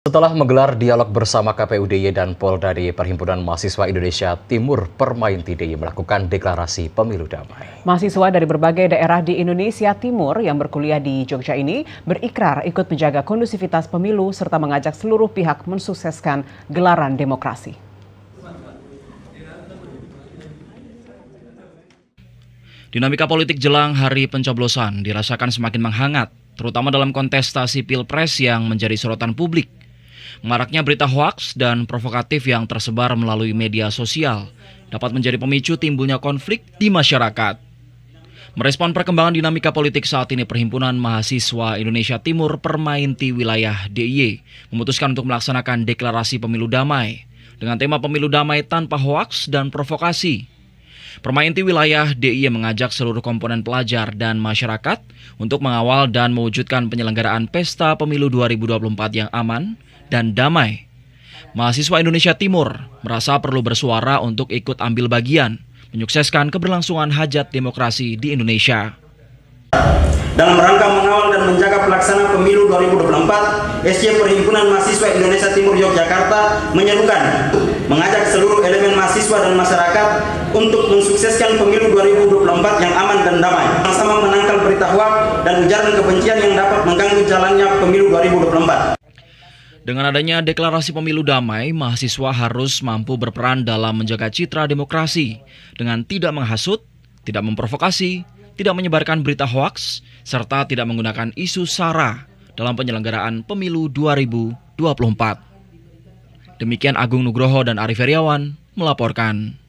Setelah menggelar dialog bersama KPU DIY dan Polda di Perhimpunan Mahasiswa Indonesia Timur Permain TDI melakukan deklarasi pemilu damai. Mahasiswa dari berbagai daerah di Indonesia Timur yang berkuliah di Jogja ini berikrar ikut menjaga kondusivitas pemilu serta mengajak seluruh pihak mensukseskan gelaran demokrasi. Dinamika politik jelang hari pencoblosan dirasakan semakin menghangat, terutama dalam kontestasi pilpres yang menjadi sorotan publik. Maraknya berita hoaks dan provokatif yang tersebar melalui media sosial dapat menjadi pemicu timbulnya konflik di masyarakat. Merespon perkembangan dinamika politik saat ini, Perhimpunan Mahasiswa Indonesia Timur Permainti Wilayah DIY memutuskan untuk melaksanakan deklarasi pemilu damai dengan tema pemilu damai tanpa hoaks dan provokasi. Permainti Wilayah DIY mengajak seluruh komponen pelajar dan masyarakat untuk mengawal dan mewujudkan penyelenggaraan Pesta Pemilu 2024 yang aman, dan damai. Mahasiswa Indonesia Timur merasa perlu bersuara untuk ikut ambil bagian menyukseskan keberlangsungan hajat demokrasi di Indonesia. Dalam rangka mengawal dan menjaga pelaksanaan pemilu 2024, SC Perhimpunan Mahasiswa Indonesia Timur Yogyakarta menyerukan mengajak seluruh elemen mahasiswa dan masyarakat untuk mensukseskan pemilu 2024 yang aman dan damai, sama menangkal berita hoax dan ujaran kebencian yang dapat mengganggu jalannya pemilu 2024. Dengan adanya deklarasi pemilu damai, mahasiswa harus mampu berperan dalam menjaga citra demokrasi dengan tidak menghasut, tidak memprovokasi, tidak menyebarkan berita hoaks, serta tidak menggunakan isu sara dalam penyelenggaraan pemilu 2024. Demikian Agung Nugroho dan Arif Heriawan melaporkan.